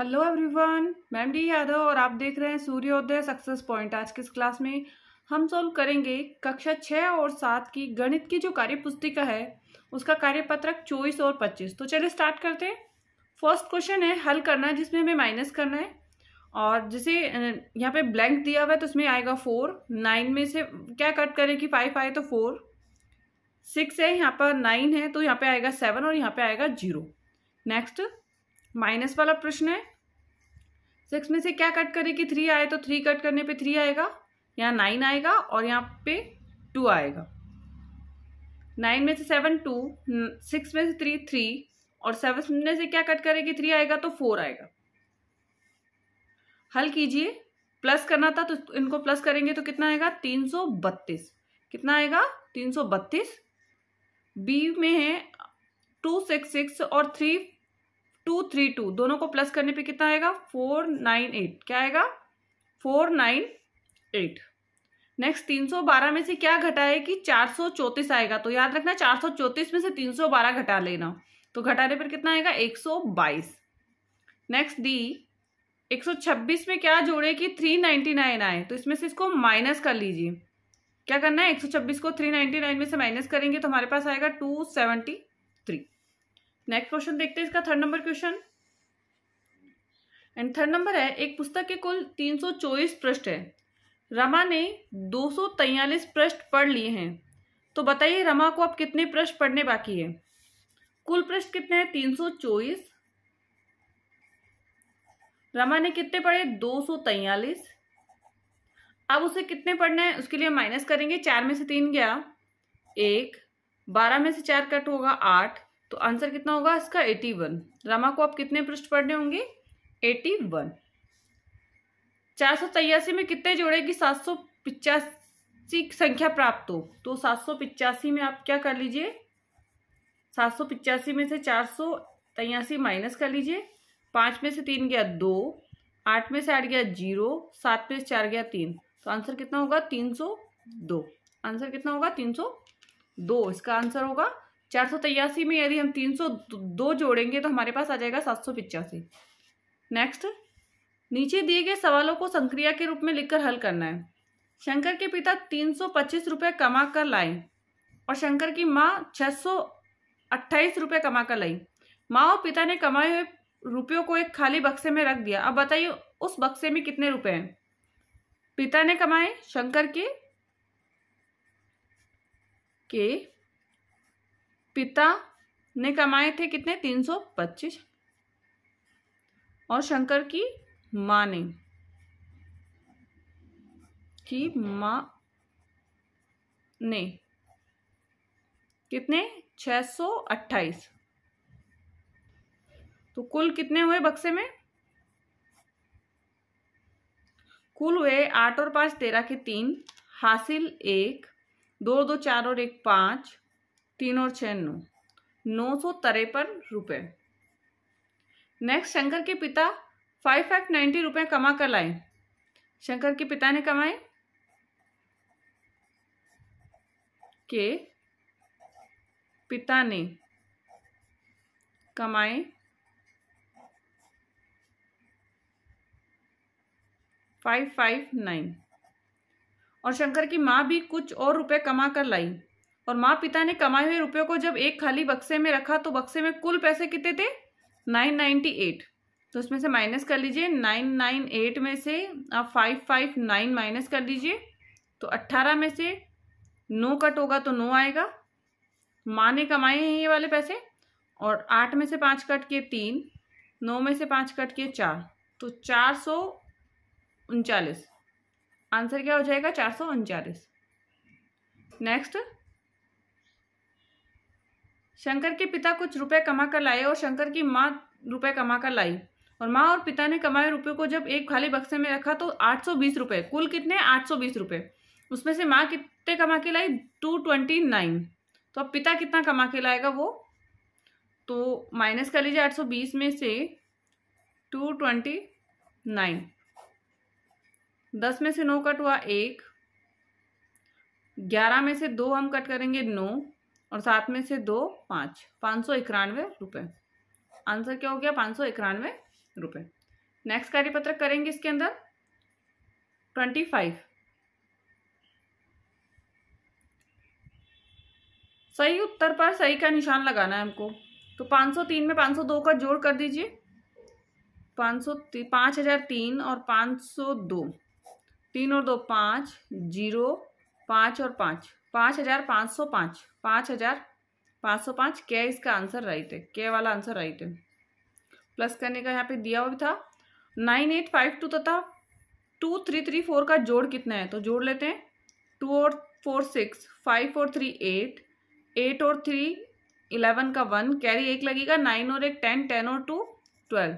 hello everyone ma'am D Yadav और आप देख रहे हैं सूर्योदय सक्सेस पॉइंट आज की इस क्लास में हम सॉल्व करेंगे कक्षा छः और सात की गणित की जो कार्य पुस्तिका है उसका कार्यपत्रक चौबीस और पच्चीस तो चलिए स्टार्ट करते हैं फर्स्ट क्वेश्चन है हल करना है जिसमें हमें माइनस करना है और जैसे यहाँ पे ब्लैंक दिया हुआ है तो उसमें आएगा फोर नाइन में से क्या कट करें कि फाइव आए तो फोर सिक्स है यहाँ पर नाइन है तो यहाँ पर आएगा सेवन और यहाँ पर आएगा जीरो नेक्स्ट माइनस वाला प्रश्न है सिक्स में से क्या कट करेगी थ्री आए तो थ्री कट करने पे थ्री आएगा यहाँ नाइन आएगा और यहाँ पे टू आएगा नाइन में से सेवन टू सिक्स में से थ्री थ्री और सेवन में से क्या कट करेगी थ्री आएगा तो फोर आएगा हल कीजिए प्लस करना था तो इनको प्लस करेंगे तो कितना आएगा तीन सौ बत्तीस कितना आएगा तीन सौ बत्तीस बी में है टू सिक्स सिक्स और थ्री टू थ्री टू दोनों को प्लस करने पे कितना आएगा फोर नाइन एट क्या आएगा फोर नाइन एट नेक्स्ट तीन सौ बारह में से क्या घटा है कि चार सौ चौंतीस आएगा तो याद रखना चार सौ चौंतीस में से तीन सौ बारह घटा लेना तो घटाने पर कितना आएगा एक सौ बाईस नेक्स्ट डी एक सौ छब्बीस में क्या जोड़े कि थ्री नाइन्टी नाइन आए तो इसमें से इसको माइनस कर लीजिए क्या करना है एक सौ छब्बीस को थ्री नाइन्टी नाइन में से माइनस करेंगे तो हमारे पास आएगा two seventy three next question देखते हैं इसका third number question and third number है एक पुस्तक के कुल तीन सौ चौबीस पृष्ठ है रमा ने दो सौ तैयलीस पृष्ठ पढ़ लिए हैं तो बताइए रमा को अब कितने पृष्ठ पढ़ने बाकी है कुल पृष्ठ कितने हैं तीन सौ चौबीस रमा ने कितने पढ़े दो सौ तैयलीस अब उसे कितने पढ़ने हैं उसके लिए माइनस करेंगे चार में से तीन गया एक बारह में से चार कट होगा आठ तो आंसर कितना होगा इसका एटी वन रामा को आप कितने पृष्ठ पढ़ने होंगे एटी वन चार सौ तिरासी में कितने जोड़े की सात सौ पिचासी संख्या प्राप्त हो तो सात सौ पिचासी में आप क्या कर लीजिए सात सौ पिचासी में से चार सौ तिरासी माइनस कर लीजिए पाँच में से तीन गया दो आठ में से आठ गया जीरो सात में से चार गया तीन तो आंसर कितना होगा तीन सौ दो आंसर कितना होगा तीन सौ दो इसका आंसर होगा चार सौ तेयासी में यदि हम तीन सौ दो जोड़ेंगे तो हमारे पास आ जाएगा सात सौ पिचासी नेक्स्ट नीचे दिए गए सवालों को संक्रिया के रूप में लिखकर हल करना है शंकर के पिता तीन सौ पच्चीस रुपये कमा कर लाए और शंकर की माँ छः सौ अट्ठाईस रुपये कमा कर लाई माँ और पिता ने कमाए हुए रुपयों को एक खाली बक्से में रख दिया अब बताइए उस बक्से में कितने रुपए हैं पिता ने कमाए शंकर के के पिता ने कमाए थे कितने तीन सौ पच्चीस और शंकर की माँ ने की माँ ने कितने छ सौ अट्ठाईस तो कुल कितने हुए बक्से में कुल हुए आठ और पांच तेरह के तीन हासिल एक दो दो चार और एक पांच तीन और छः नौ नौ सौ तिरपन रुपये नेक्स्ट शंकर के पिता फाइव फाइव नाइन्टी रुपये कमा कर लाए शंकर के पिता ने कमाए के पिता ने कमाए फाइव फाइव नाइन और शंकर की माँ भी कुछ और रुपए कमा कर लाई और माँ पिता ने कमाए हुए रुपयों को जब एक खाली बक्से में रखा तो बक्से में कुल पैसे कितने थे नाइन नाइन्टी एट तो उसमें से माइनस कर लीजिए नाइन नाइन एट में से आप फाइव फाइव नाइन माइनस कर दीजिए तो अट्ठारह में से नो कट होगा तो नो आएगा माँ ने कमाए हैं ये वाले पैसे और आठ में से पाँच कट के तीन नौ में से पाँच कट के चार तो चार सौ उनचालीस आंसर क्या हो जाएगा चार सौ उनचालीस नेक्स्ट शंकर के पिता कुछ रुपए कमा कर लाए और शंकर की माँ रुपए कमा कर लाई और माँ और पिता ने कमाए रुपये को जब एक खाली बक्से में रखा तो आठ सौ बीस रुपये कुल कितने आठ सौ बीस रुपये उसमें से माँ कितने कमा के लाई टू ट्वेंटी नाइन तो अब पिता कितना कमा के लाएगा वो तो माइनस कर लीजिए आठ सौ बीस में से टू ट्वेंटी नाइन दस में से नौ कट हुआ एक ग्यारह में से दो हम कट करेंगे नौ और सात में से दो पाँच पाँच सौ इक्यानवे रुपये आंसर क्या हो गया पाँच सौ इक्यानवे रुपये नेक्स्ट कार्यपत्र करेंगे इसके अंदर ट्वेंटी फाइव सही उत्तर पर सही का निशान लगाना है हमको तो पाँच सौ तीन में पाँच सौ दो का जोड़ कर दीजिए पाँच सौ पाँच हज़ार तीन और पाँच सौ दो तीन और दो पाँच जीरो पाँच और पाँच पाँच हजार पाँच सौ पाँच पाँच हजार पाँच सौ पाँच क्या इसका आंसर राइट है क्या वाला आंसर राइट है प्लस करने का यहाँ पे दिया हुआ था नाइन एट फाइव टू तथा टू थ्री थ्री फोर का जोड़ कितना है तो जोड़ लेते हैं टू और फोर सिक्स फाइव और थ्री एट एट और थ्री इलेवन का वन कैरी एक लगेगा नाइन और एक टेन टेन और टू ट्वेल्व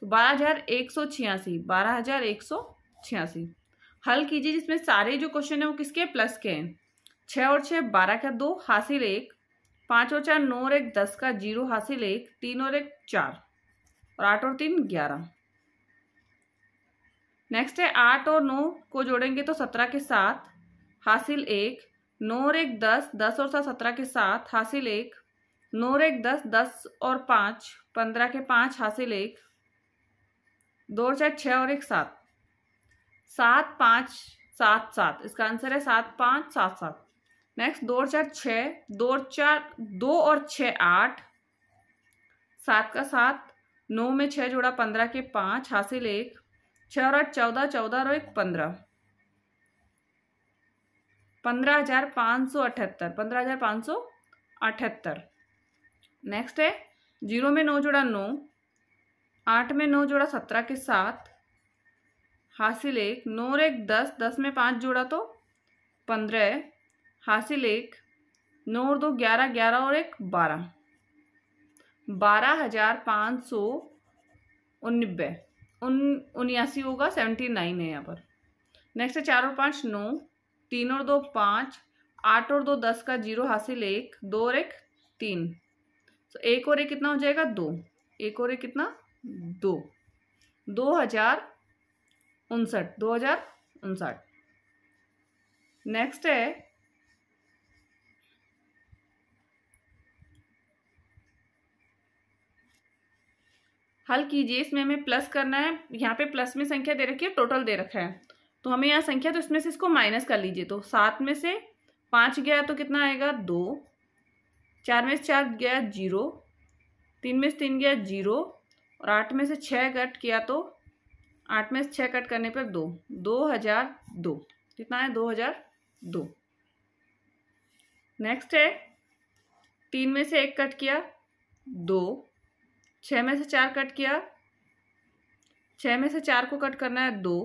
तो बारह हज़ार एक सौ छियासी बारह हज़ार एक सौ छियासी हल कीजिए जिसमें सारे जो क्वेश्चन है वो किसके प्लस के हैं छः और छः बारह का दो हासिल एक पाँच और चार नौ और एक दस का जीरो हासिल एक तीन और एक चार और आठ और तीन ग्यारह नेक्स्ट है आठ और नौ को जोड़ेंगे तो सत्रह के साथ हासिल एक नौ और एक दस दस और सात सत्रह के साथ हासिल एक नौ और एक दस दस और पाँच पंद्रह के पाँच हासिल एक दो और चार छः और एक सात सात पाँच सात सात इसका आंसर है सात पाँच सात सात नेक्स्ट दो और चार छः दो और चार दो और छः आठ सात का सात नौ में छः जोड़ा पंद्रह के पाँच हासिल एक छः और आठ चौदह चौदह और एक पंद्रह पंद्रह हजार पाँच सौ अठहत्तर पंद्रह हजार पाँच सौ अठहत्तर नेक्स्ट है जीरो में नौ जोड़ा नौ आठ में नौ जोड़ा सत्रह के सात हासिल एक नौ और एक दस दस में पाँच जोड़ा तो पंद्रह हासिल एक नौ और दो ग्यारह ग्यारह और एक बारह बारह हजार पाँच सौ उनबे उन उन्यासी होगा सेवेंटी नाइन है यहाँ पर नेक्स्ट है चार और पाँच नौ तीन और दो पाँच आठ और दो दस का जीरो हासिल एक दो और एक तीन तो एक और एक कितना हो जाएगा दो एक और एक कितना दो दो हजार उनसठ दो हजार उनसठ नेक्स्ट है हल कीजिए इसमें हमें प्लस करना है यहाँ पे प्लस में संख्या दे रखी है टोटल दे रखा है तो हमें यहाँ संख्या तो इसमें से इसको माइनस कर लीजिए तो सात में से पाँच गया तो कितना आएगा दो चार में से चार गया जीरो तीन में से तीन गया जीरो और आठ में से छः कट किया तो आठ में से छः कट करने पर दो दो हज़ार दो कितना है दो हज़ार दो नेक्स्ट है तीन में से एक कट किया दो छः में से चार कट किया छः में से चार को कट करना है दो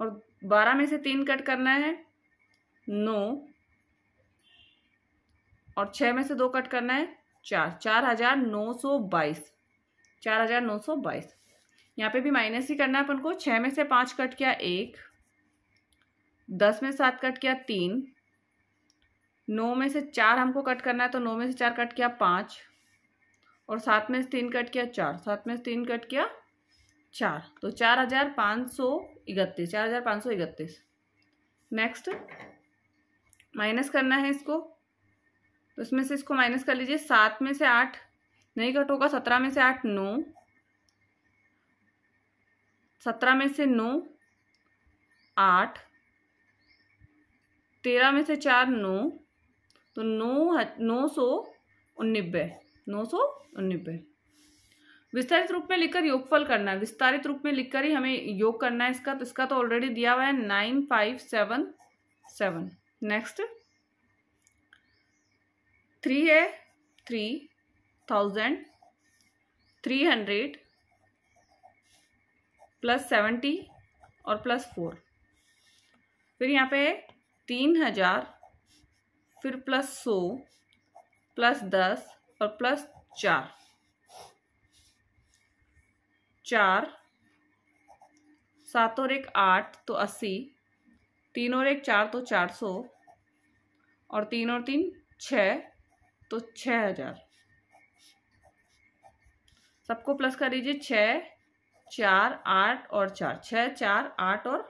और बारह में से तीन कट करना है नौ और छः में से दो कट करना है चार चार हजार नौ सौ बाईस चार हजार नौ सौ बाईस यहाँ पे भी माइनस ही करना है अपन को छः में से पाँच कट किया एक दस में सात कट किया तीन नौ में से चार हमको कट करना है तो नौ में से चार कट किया पाँच और सात में से तीन कट किया चार सात में से तीन कट किया चार तो चार हज़ार पाँच सौ इकतीस चार हज़ार पाँच सौ इकतीस नेक्स्ट माइनस करना है इसको तो इसमें से इसको माइनस कर लीजिए सात में से आठ नहीं कट होगा सत्रह में से आठ नौ सत्रह में से नौ आठ तेरह में से चार नौ तो नौ नौ सौ नौ सौ उन्नबे विस्तारित रूप में लिखकर योगफल करना है विस्तारित रूप में लिखकर ही हमें योग करना है इसका तो इसका तो ऑलरेडी दिया हुआ है nine five seven seven next three है three thousand three hundred plus seventy और प्लस फोर फिर यहाँ पे तीन हजार फिर प्लस सौ प्लस दस और प्लस चार चार सात और एक आठ तो अस्सी तीन और एक चार तो चार सौ और तीन और तीन छः तो छः हज़ार सबको प्लस कर दीजिए छः चार आठ और चार छः चार आठ और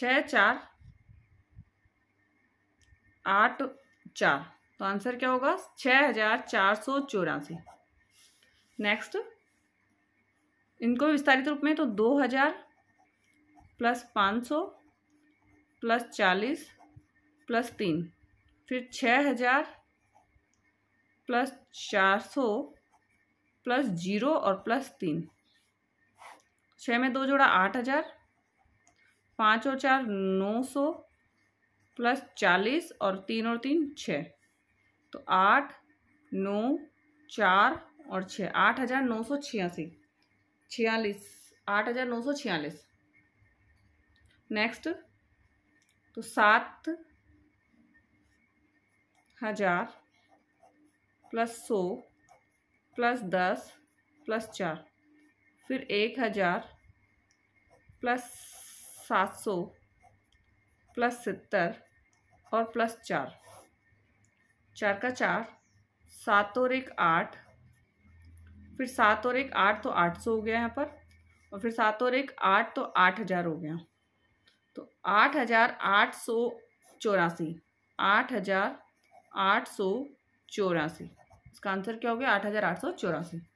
छः चार आठ चार तो आंसर क्या होगा छः हजार चार सौ चौरासी नेक्स्ट इनको विस्तारित रूप में तो दो हजार प्लस पाँच सौ प्लस चालीस प्लस तीन फिर छः हजार प्लस चार सौ प्लस जीरो और प्लस तीन छः में दो जोड़ा आठ हजार पाँच और चार नौ सौ प्लस चालीस और तीन और तीन छः तो आठ नौ चार और छः आठ हज़ार नौ सौ छियासी छियालीस आठ हज़ार नौ सौ छियालीस नेक्स्ट तो सात हज़ार प्लस सौ प्लस दस प्लस चार फिर एक हज़ार प्लस सात सौ प्लस सत्तर और प्लस चार चार का चार सात और एक आठ फिर सात और एक आठ तो आठ सौ हो गया यहाँ पर और फिर सात और एक आठ तो आठ हज़ार हो गया तो आठ हज़ार आठ सौ चौरासी आठ हज़ार आठ सौ चौरासी इसका आंसर क्या हो गया आठ हज़ार आठ सौ चौरासी